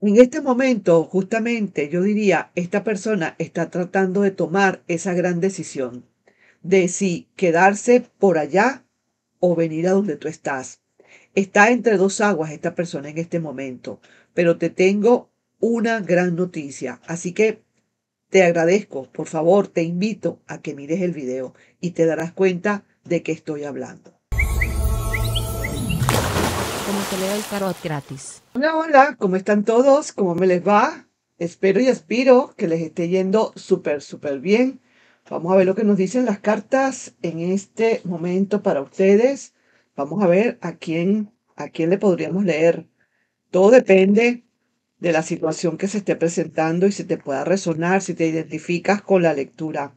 En este momento, justamente, yo diría, esta persona está tratando de tomar esa gran decisión de si quedarse por allá o venir a donde tú estás. Está entre dos aguas esta persona en este momento, pero te tengo una gran noticia. Así que te agradezco, por favor, te invito a que mires el video y te darás cuenta de qué estoy hablando te leo el tarot gratis. Hola, hola, ¿cómo están todos? ¿Cómo me les va? Espero y aspiro que les esté yendo súper, súper bien. Vamos a ver lo que nos dicen las cartas en este momento para ustedes. Vamos a ver a quién, a quién le podríamos leer. Todo depende de la situación que se esté presentando y si te pueda resonar, si te identificas con la lectura.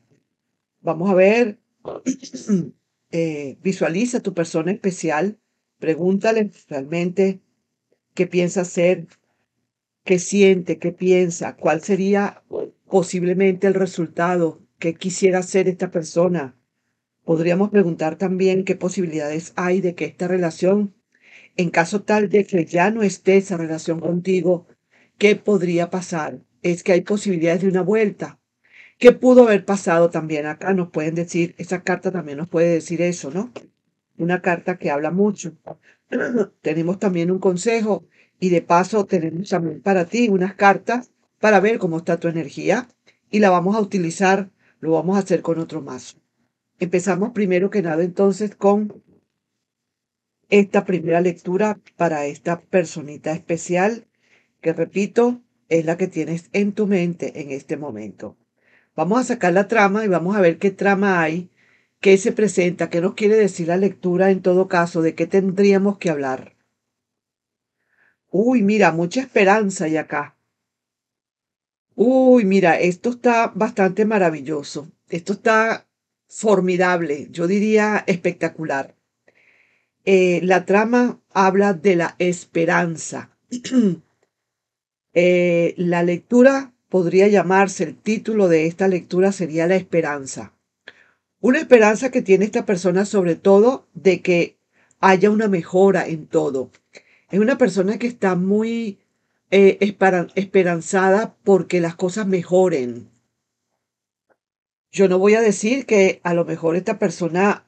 Vamos a ver, eh, visualiza tu persona especial Pregúntale realmente qué piensa hacer, qué siente, qué piensa, cuál sería posiblemente el resultado, qué quisiera hacer esta persona. Podríamos preguntar también qué posibilidades hay de que esta relación, en caso tal de que ya no esté esa relación contigo, ¿qué podría pasar? Es que hay posibilidades de una vuelta. ¿Qué pudo haber pasado también acá? Nos pueden decir, esa carta también nos puede decir eso, ¿no? una carta que habla mucho. tenemos también un consejo y de paso tenemos también para ti unas cartas para ver cómo está tu energía y la vamos a utilizar, lo vamos a hacer con otro mazo. Empezamos primero que nada entonces con esta primera lectura para esta personita especial que repito es la que tienes en tu mente en este momento. Vamos a sacar la trama y vamos a ver qué trama hay ¿Qué se presenta? ¿Qué nos quiere decir la lectura en todo caso? ¿De qué tendríamos que hablar? Uy, mira, mucha esperanza hay acá. Uy, mira, esto está bastante maravilloso. Esto está formidable, yo diría espectacular. Eh, la trama habla de la esperanza. Eh, la lectura podría llamarse, el título de esta lectura sería La esperanza. Una esperanza que tiene esta persona sobre todo de que haya una mejora en todo. Es una persona que está muy eh, esperanzada porque las cosas mejoren. Yo no voy a decir que a lo mejor esta persona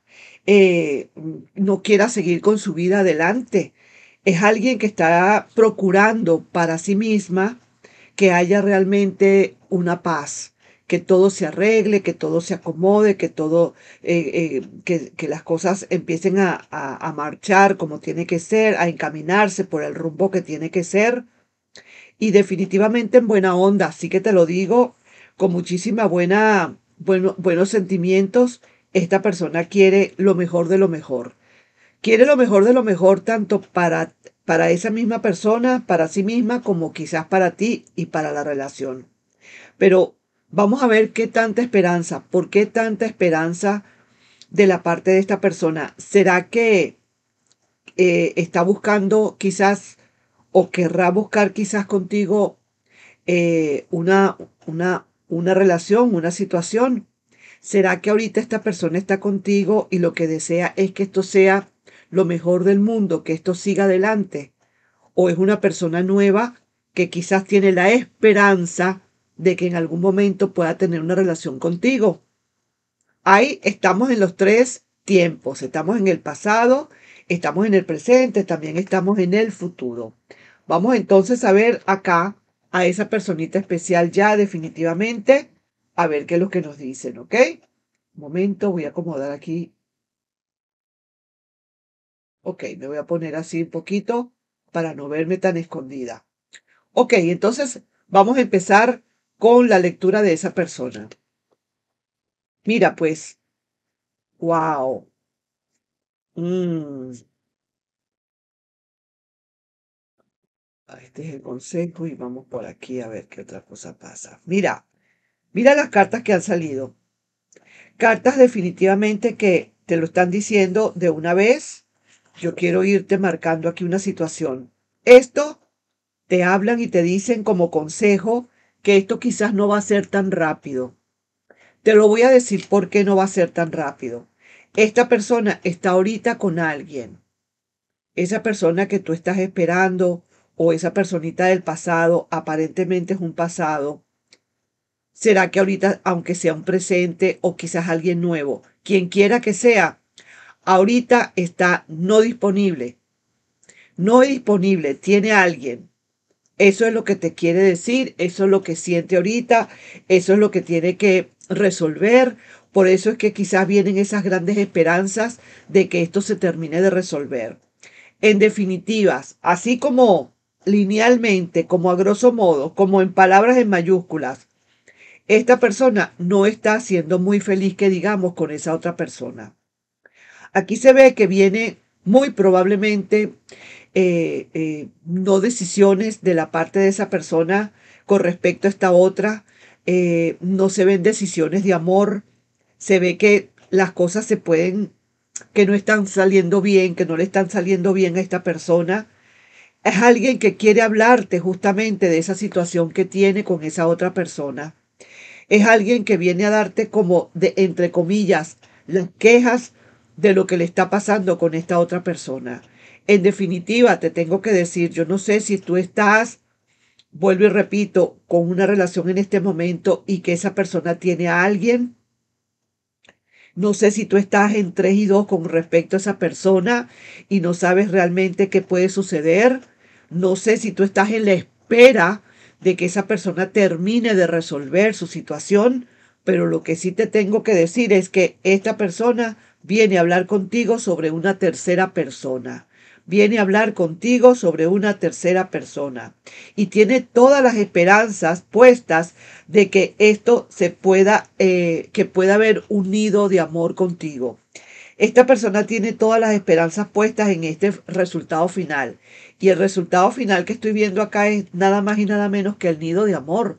eh, no quiera seguir con su vida adelante. Es alguien que está procurando para sí misma que haya realmente una paz, que todo se arregle, que todo se acomode, que todo, eh, eh, que, las cosas empiecen a, marchar como tiene que ser, a encaminarse por el rumbo que tiene que ser. Y definitivamente en buena onda, así que te lo digo con muchísima buena, bueno, buenos sentimientos, esta persona quiere lo mejor de lo mejor. Quiere lo mejor de lo mejor tanto para, para esa misma persona, para sí misma, como quizás para ti y para la relación. Pero Vamos a ver qué tanta esperanza, por qué tanta esperanza de la parte de esta persona. ¿Será que eh, está buscando quizás o querrá buscar quizás contigo eh, una, una, una relación, una situación? ¿Será que ahorita esta persona está contigo y lo que desea es que esto sea lo mejor del mundo, que esto siga adelante? ¿O es una persona nueva que quizás tiene la esperanza de que en algún momento pueda tener una relación contigo. Ahí estamos en los tres tiempos, estamos en el pasado, estamos en el presente, también estamos en el futuro. Vamos entonces a ver acá a esa personita especial ya definitivamente, a ver qué es lo que nos dicen, ¿ok? Un momento, voy a acomodar aquí. Ok, me voy a poner así un poquito para no verme tan escondida. Ok, entonces vamos a empezar con la lectura de esa persona. Mira, pues, wow. Mm. Este es el consejo y vamos por aquí a ver qué otra cosa pasa. Mira, mira las cartas que han salido. Cartas definitivamente que te lo están diciendo de una vez. Yo quiero irte marcando aquí una situación. Esto te hablan y te dicen como consejo que esto quizás no va a ser tan rápido. Te lo voy a decir por qué no va a ser tan rápido. Esta persona está ahorita con alguien. Esa persona que tú estás esperando o esa personita del pasado, aparentemente es un pasado. ¿Será que ahorita, aunque sea un presente o quizás alguien nuevo, quien quiera que sea, ahorita está no disponible? No es disponible, tiene alguien. Eso es lo que te quiere decir, eso es lo que siente ahorita, eso es lo que tiene que resolver. Por eso es que quizás vienen esas grandes esperanzas de que esto se termine de resolver. En definitivas, así como linealmente, como a grosso modo, como en palabras en mayúsculas, esta persona no está siendo muy feliz, que digamos, con esa otra persona. Aquí se ve que viene muy probablemente eh, eh, no decisiones de la parte de esa persona con respecto a esta otra, eh, no se ven decisiones de amor, se ve que las cosas se pueden, que no están saliendo bien, que no le están saliendo bien a esta persona. Es alguien que quiere hablarte justamente de esa situación que tiene con esa otra persona. Es alguien que viene a darte como, de, entre comillas, las quejas de lo que le está pasando con esta otra persona. En definitiva, te tengo que decir, yo no sé si tú estás, vuelvo y repito, con una relación en este momento y que esa persona tiene a alguien. No sé si tú estás en tres y dos con respecto a esa persona y no sabes realmente qué puede suceder. No sé si tú estás en la espera de que esa persona termine de resolver su situación, pero lo que sí te tengo que decir es que esta persona viene a hablar contigo sobre una tercera persona viene a hablar contigo sobre una tercera persona y tiene todas las esperanzas puestas de que esto se pueda, eh, que pueda haber un nido de amor contigo. Esta persona tiene todas las esperanzas puestas en este resultado final. Y el resultado final que estoy viendo acá es nada más y nada menos que el nido de amor.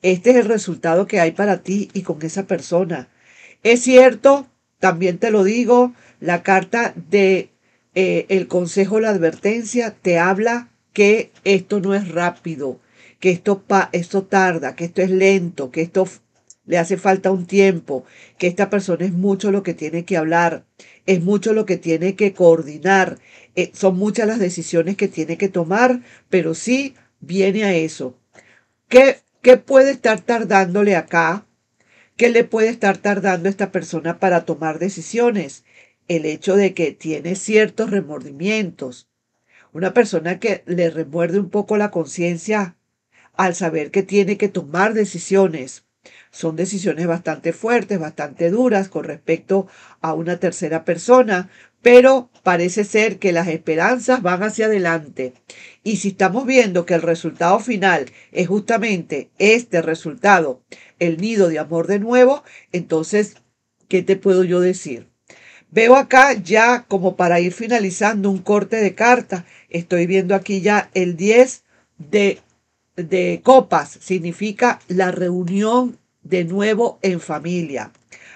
Este es el resultado que hay para ti y con esa persona. Es cierto, también te lo digo, la carta de eh, el consejo, la advertencia, te habla que esto no es rápido, que esto, pa, esto tarda, que esto es lento, que esto le hace falta un tiempo, que esta persona es mucho lo que tiene que hablar, es mucho lo que tiene que coordinar, eh, son muchas las decisiones que tiene que tomar, pero sí viene a eso. ¿Qué, qué puede estar tardándole acá? ¿Qué le puede estar tardando a esta persona para tomar decisiones? el hecho de que tiene ciertos remordimientos. Una persona que le remuerde un poco la conciencia al saber que tiene que tomar decisiones. Son decisiones bastante fuertes, bastante duras con respecto a una tercera persona, pero parece ser que las esperanzas van hacia adelante. Y si estamos viendo que el resultado final es justamente este resultado, el nido de amor de nuevo, entonces, ¿qué te puedo yo decir? Veo acá ya como para ir finalizando un corte de carta. Estoy viendo aquí ya el 10 de, de copas. Significa la reunión de nuevo en familia.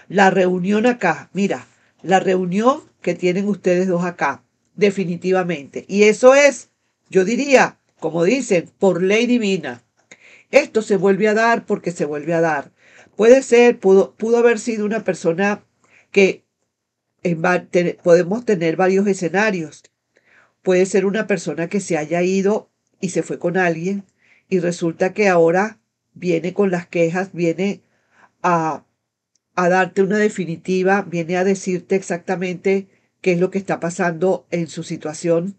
La reunión acá, mira, la reunión que tienen ustedes dos acá, definitivamente. Y eso es, yo diría, como dicen, por ley divina. Esto se vuelve a dar porque se vuelve a dar. Puede ser, pudo, pudo haber sido una persona que eh, podemos tener varios escenarios. Puede ser una persona que se haya ido y se fue con alguien y resulta que ahora viene con las quejas, viene a, darte una definitiva, viene a decirte exactamente qué es lo que está pasando en su situación,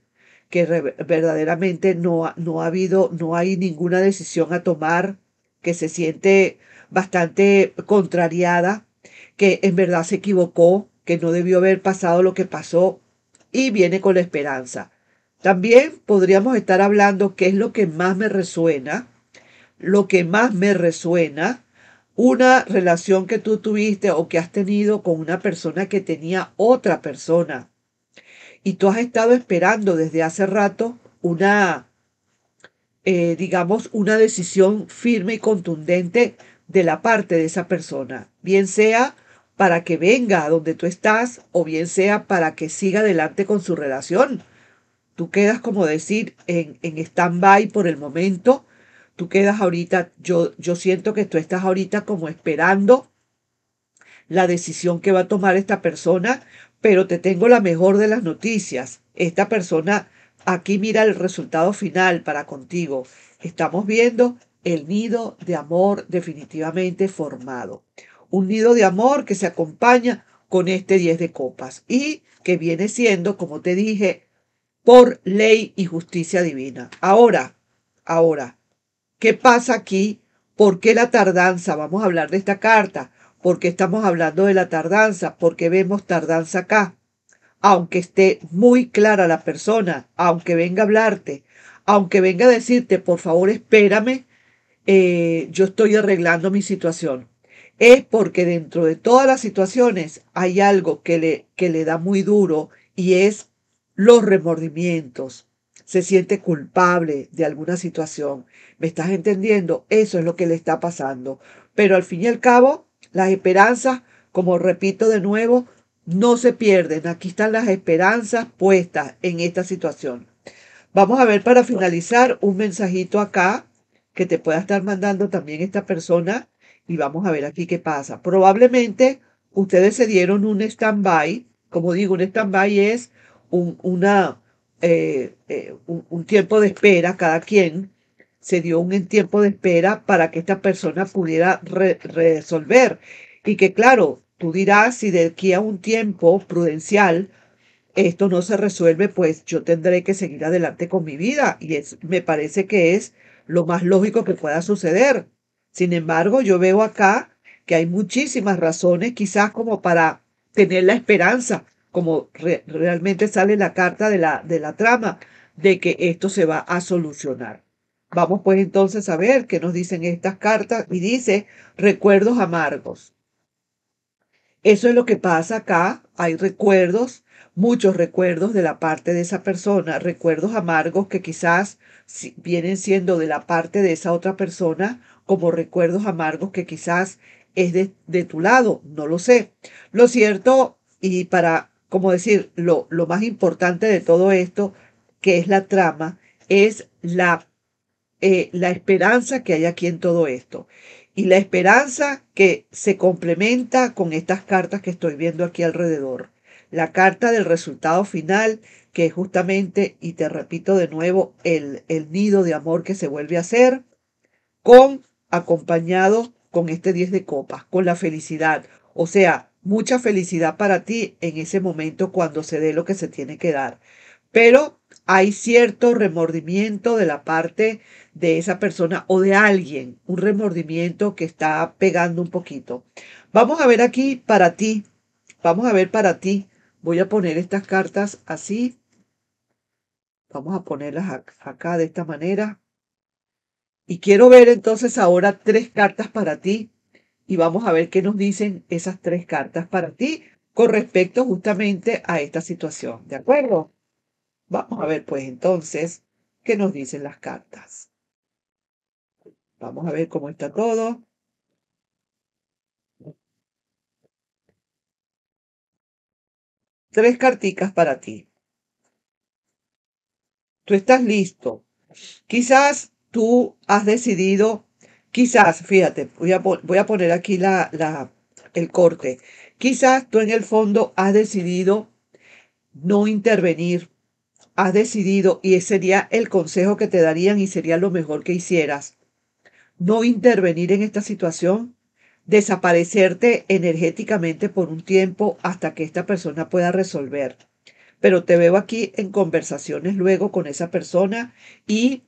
que verdaderamente no ha habido, no hay ninguna decisión a tomar, que se siente bastante contrariada, que en verdad se equivocó, que no debió haber pasado lo que pasó y viene con la esperanza. También podríamos estar hablando qué es lo que más me resuena, lo que más me resuena, una relación que tú tuviste o que has tenido con una persona que tenía otra persona. Y tú has estado esperando desde hace rato una, eh, digamos, una decisión firme y contundente de la parte de esa persona, bien sea para que venga a donde tú estás o bien sea para que siga adelante con su relación. Tú quedas, como decir, en, en stand-by por el momento. Tú quedas ahorita, yo, yo siento que tú estás ahorita como esperando la decisión que va a tomar esta persona, pero te tengo la mejor de las noticias. Esta persona aquí mira el resultado final para contigo. Estamos viendo el nido de amor definitivamente formado un nido de amor que se acompaña con este 10 de copas y que viene siendo, como te dije, por ley y justicia divina. Ahora, ahora, ¿qué pasa aquí? ¿Por qué la tardanza? Vamos a hablar de esta carta. ¿Por qué estamos hablando de la tardanza? Porque vemos tardanza acá? Aunque esté muy clara la persona, aunque venga a hablarte, aunque venga a decirte, por favor, espérame, eh, yo estoy arreglando mi situación es porque dentro de todas las situaciones hay algo que le, que le da muy duro y es los remordimientos. Se siente culpable de alguna situación. ¿Me estás entendiendo? Eso es lo que le está pasando. Pero al fin y al cabo, las esperanzas, como repito de nuevo, no se pierden. Aquí están las esperanzas puestas en esta situación. Vamos a ver para finalizar un mensajito acá que te pueda estar mandando también esta persona y vamos a ver aquí qué pasa. Probablemente ustedes se dieron un stand-by. Como digo, un stand-by es un, una, eh, eh, un, tiempo de espera. Cada quien se dio un tiempo de espera para que esta persona pudiera resolver. Y que claro, tú dirás, si de aquí a un tiempo prudencial esto no se resuelve, pues yo tendré que seguir adelante con mi vida. Y me parece que es lo más lógico que pueda suceder. Sin embargo, yo veo acá que hay muchísimas razones quizás como para tener la esperanza, como realmente sale la carta de la, de la trama, de que esto se va a solucionar. Vamos pues entonces a ver qué nos dicen estas cartas y dice recuerdos amargos. Eso es lo que pasa acá, hay recuerdos, muchos recuerdos de la parte de esa persona, recuerdos amargos que quizás vienen siendo de la parte de esa otra persona como recuerdos amargos que quizás es de, tu lado, no lo sé. Lo cierto, y para, como decir, lo, lo más importante de todo esto, que es la trama, es la, eh, la esperanza que hay aquí en todo esto. Y la esperanza que se complementa con estas cartas que estoy viendo aquí alrededor. La carta del resultado final, que es justamente, y te repito de nuevo, el, el nido de amor que se vuelve a hacer, con acompañado con este 10 de copas, con la felicidad. O sea, mucha felicidad para ti en ese momento cuando se dé lo que se tiene que dar. Pero hay cierto remordimiento de la parte de esa persona o de alguien, un remordimiento que está pegando un poquito. Vamos a ver aquí para ti, vamos a ver para ti. Voy a poner estas cartas así. Vamos a ponerlas acá de esta manera y quiero ver entonces ahora tres cartas para ti y vamos a ver qué nos dicen esas tres cartas para ti con respecto justamente a esta situación. ¿De acuerdo? Vamos a ver pues entonces qué nos dicen las cartas. Vamos a ver cómo está todo. Tres carticas para ti. Tú estás listo. Quizás tú has decidido, quizás, fíjate, voy a, voy a poner aquí la, la, el corte, quizás tú en el fondo has decidido no intervenir, has decidido, y ese sería el consejo que te darían y sería lo mejor que hicieras, no intervenir en esta situación, desaparecerte energéticamente por un tiempo hasta que esta persona pueda resolver. Pero te veo aquí en conversaciones luego con esa persona y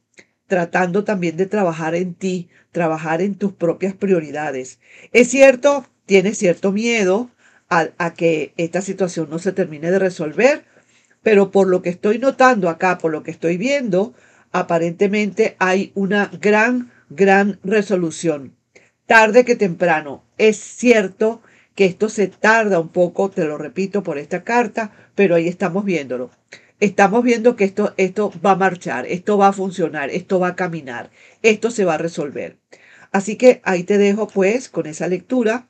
tratando también de trabajar en ti, trabajar en tus propias prioridades. Es cierto, tienes cierto miedo a, que esta situación no se termine de resolver, pero por lo que estoy notando acá, por lo que estoy viendo, aparentemente hay una gran, gran resolución. Tarde que temprano. Es cierto que esto se tarda un poco, te lo repito por esta carta, pero ahí estamos viéndolo estamos viendo que esto, esto va a marchar, esto va a funcionar, esto va a caminar, esto se va a resolver. Así que ahí te dejo pues con esa lectura,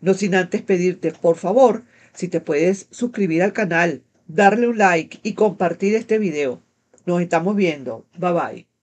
no sin antes pedirte por favor si te puedes suscribir al canal, darle un like y compartir este video. Nos estamos viendo. Bye bye.